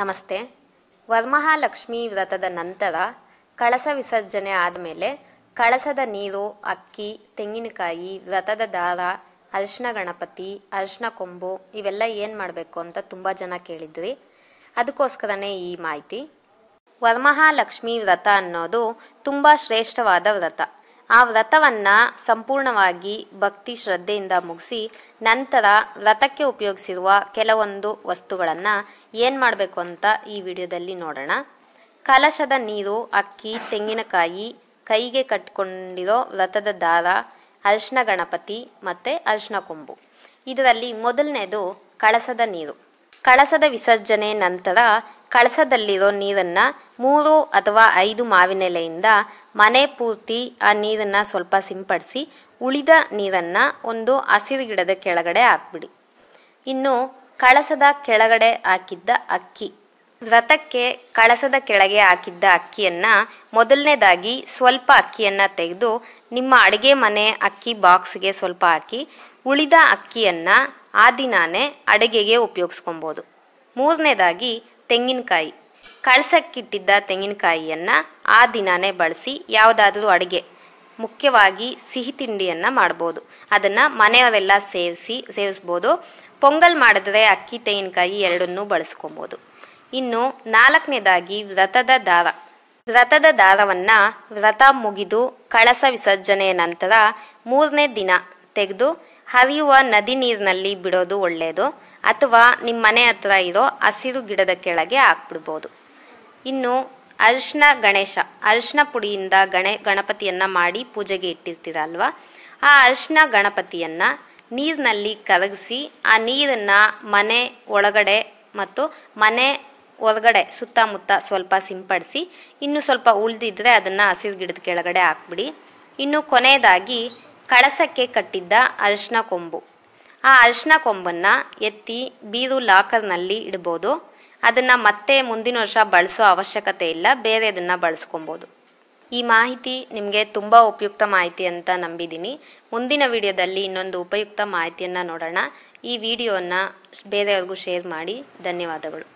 ನಮಸ್ತೆ ವರಮಹಾಲಕ್ಷ್ಮಿ ವ್ರತದ ನಂತರ ಕಳಸ ವಿಸರ್ಜನೆ ಆದಮೇಲೆ ಕಳಸದ ನೀರು ಅಕ್ಕಿ ತೆಂಗಿನಕಾಯಿ ವ್ರತದ ದಾರ ಅರಿಶಿನ ಗಣಪತಿ ಅರಿಶಿನ ಕೊಂಬು ಇವೆಲ್ಲ ಏನು ಮಾಡಬೇಕು ಅಂತ ತುಂಬ ಜನ ಕೇಳಿದ್ರಿ ಅದಕ್ಕೋಸ್ಕರನೇ ಈ ಮಾಹಿತಿ ವರಮಹಾಲಕ್ಷ್ಮಿ ವ್ರತ ಅನ್ನೋದು ತುಂಬ ಶ್ರೇಷ್ಠವಾದ ವ್ರತ ಆ ವ್ರತವನ್ನು ಸಂಪೂರ್ಣವಾಗಿ ಭಕ್ತಿ ಶ್ರದ್ಧೆಯಿಂದ ಮುಗಿಸಿ ನಂತರ ವ್ರತಕ್ಕೆ ಉಪಯೋಗಿಸಿರುವ ಕೆಲವೊಂದು ವಸ್ತುಗಳನ್ನು ಏನು ಮಾಡಬೇಕು ಅಂತ ಈ ವಿಡಿಯೋದಲ್ಲಿ ನೋಡೋಣ ಕಲಶದ ನೀರು ಅಕ್ಕಿ ತೆಂಗಿನಕಾಯಿ ಕೈಗೆ ಕಟ್ಕೊಂಡಿರೋ ವ್ರತದ ದಾರ ಅರ್ಶಿನ ಗಣಪತಿ ಮತ್ತು ಅರ್ಶನ ಕೊಂಬು ಇದರಲ್ಲಿ ಮೊದಲನೇದು ಕಳಸದ ನೀರು ಕಳಸದ ವಿಸರ್ಜನೆ ನಂತರ ಕಳಸದಲ್ಲಿರೋ ನೀರನ್ನ ಮೂರು ಅಥವಾ ಐದು ಮಾವಿನೆಲೆಯಿಂದ ಮನೆ ಪೂರ್ತಿ ಆ ನೀರನ್ನ ಸ್ವಲ್ಪ ಸಿಂಪಡಿಸಿ ಉಳಿದ ನೀರನ್ನ ಒಂದು ಹಸಿರು ಗಿಡದ ಕೆಳಗಡೆ ಹಾಕ್ಬಿಡಿ ಇನ್ನು ಕಳಸದ ಕೆಳಗಡೆ ಹಾಕಿದ್ದ ಅಕ್ಕಿ ವ್ರತಕ್ಕೆ ಕಳಸದ ಕೆಳಗೆ ಹಾಕಿದ್ದ ಅಕ್ಕಿಯನ್ನ ಮೊದಲನೇದಾಗಿ ಸ್ವಲ್ಪ ಅಕ್ಕಿಯನ್ನ ತೆಗೆದು ನಿಮ್ಮ ಅಡುಗೆ ಮನೆ ಅಕ್ಕಿ ಬಾಕ್ಸ್ಗೆ ಸ್ವಲ್ಪ ಹಾಕಿ ಉಳಿದ ಅಕ್ಕಿಯನ್ನ ಆ ದಿನಾನೇ ಅಡುಗೆಗೆ ಉಪಯೋಗಿಸ್ಕೊಬೋದು ಮೂರನೇದಾಗಿ ತೆಂಗಿನಕಾಯಿ ಕಳಸಕ್ಕಿಟ್ಟಿದ್ದ ತೆಂಗಿನಕಾಯಿಯನ್ನು ಆ ದಿನಾನೇ ಬಳಸಿ ಯಾವುದಾದ್ರೂ ಅಡುಗೆ ಮುಖ್ಯವಾಗಿ ಸಿಹಿ ತಿಂಡಿಯನ್ನು ಮಾಡ್ಬೋದು ಅದನ್ನು ಮನೆಯವರೆಲ್ಲ ಸೇವಿಸಿ ಸೇವಿಸ್ಬೋದು ಪೊಂಗಲ್ ಮಾಡಿದ್ರೆ ಅಕ್ಕಿ ತೆಂಗಿನಕಾಯಿ ಎರಡನ್ನೂ ಬಳಸ್ಕೊಬೋದು ಇನ್ನು ನಾಲ್ಕನೇದಾಗಿ ವ್ರತದ ದಾರ ವ್ರತದ ದಾರವನ್ನು ವ್ರತ ಮುಗಿದು ಕಳಸ ವಿಸರ್ಜನೆಯ ನಂತರ ಮೂರನೇ ದಿನ ತೆಗೆದು ಹರಿಯುವ ನದಿ ನೀರಿನಲ್ಲಿ ಬಿಡೋದು ಒಳ್ಳೆಯದು ಅಥವಾ ನಿಮ್ಮ ಮನೆ ಹತ್ರ ಇರೋ ಹಸಿರು ಗಿಡದ ಕೆಳಗೆ ಹಾಕ್ಬಿಡ್ಬೋದು ಇನ್ನು ಅರಿಶಿನ ಗಣೇಶ ಅರಿಶಿನ ಪುಡಿಯಿಂದ ಗಣೆ ಗಣಪತಿಯನ್ನು ಮಾಡಿ ಪೂಜೆಗೆ ಇಟ್ಟಿರ್ತೀರಲ್ವ ಆ ಅರಿಶಿನ ಗಣಪತಿಯನ್ನು ನೀರಿನಲ್ಲಿ ಕರಗಿಸಿ ಆ ನೀರನ್ನು ಮನೆ ಒಳಗಡೆ ಮತ್ತು ಮನೆ ಹೊರಗಡೆ ಸುತ್ತಮುತ್ತ ಸ್ವಲ್ಪ ಸಿಂಪಡಿಸಿ ಇನ್ನು ಸ್ವಲ್ಪ ಉಳಿದಿದ್ರೆ ಅದನ್ನು ಹಸಿರು ಗಿಡದ ಕೆಳಗಡೆ ಹಾಕ್ಬಿಡಿ ಇನ್ನು ಕೊನೆಯದಾಗಿ ಕಳಸಕ್ಕೆ ಕಟ್ಟಿದ್ದ ಅರಿಶಿನ ಕೊಂಬು ಆ ಅರಿಶಿನ ಕೊಂಬನ್ನು ಎತ್ತಿ ಬೀರು ಲಾಕರ್ನಲ್ಲಿ ಇಡ್ಬೋದು ಅದನ್ನು ಮತ್ತೆ ಮುಂದಿನ ವರ್ಷ ಬಳಸೋ ಅವಶ್ಯಕತೆ ಇಲ್ಲ ಬೇರೆ ಅದನ್ನು ಬಳಸ್ಕೊಬೋದು ಈ ಮಾಹಿತಿ ನಿಮಗೆ ತುಂಬ ಉಪಯುಕ್ತ ಮಾಹಿತಿ ಅಂತ ನಂಬಿದ್ದೀನಿ ಮುಂದಿನ ವಿಡಿಯೋದಲ್ಲಿ ಇನ್ನೊಂದು ಉಪಯುಕ್ತ ಮಾಹಿತಿಯನ್ನು ನೋಡೋಣ ಈ ವಿಡಿಯೋವನ್ನು ಬೇರೆಯವ್ರಿಗೂ ಶೇರ್ ಮಾಡಿ ಧನ್ಯವಾದಗಳು